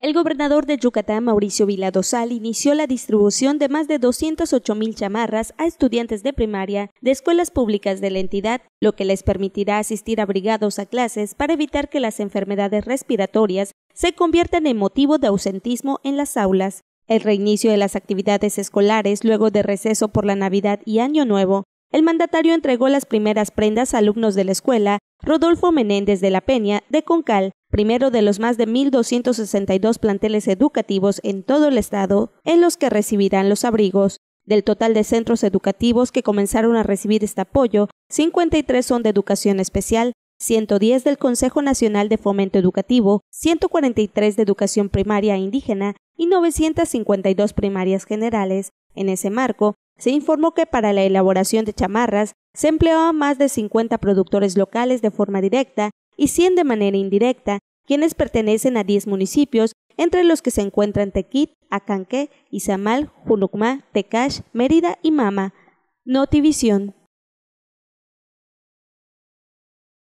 El gobernador de Yucatán, Mauricio Vila Dosal, inició la distribución de más de 208 mil chamarras a estudiantes de primaria de escuelas públicas de la entidad, lo que les permitirá asistir abrigados a clases para evitar que las enfermedades respiratorias se conviertan en motivo de ausentismo en las aulas. El reinicio de las actividades escolares luego de receso por la Navidad y Año Nuevo el mandatario entregó las primeras prendas a alumnos de la escuela Rodolfo Menéndez de la Peña de Concal, primero de los más de 1.262 planteles educativos en todo el estado, en los que recibirán los abrigos. Del total de centros educativos que comenzaron a recibir este apoyo, 53 son de educación especial, 110 del Consejo Nacional de Fomento Educativo, 143 de educación primaria e indígena y 952 primarias generales. En ese marco, se informó que para la elaboración de chamarras se empleó más de 50 productores locales de forma directa y 100 de manera indirecta, quienes pertenecen a 10 municipios, entre los que se encuentran Tequit, Acanque, Izamal, Junucma, Tecash, Mérida y Mama. Notivisión.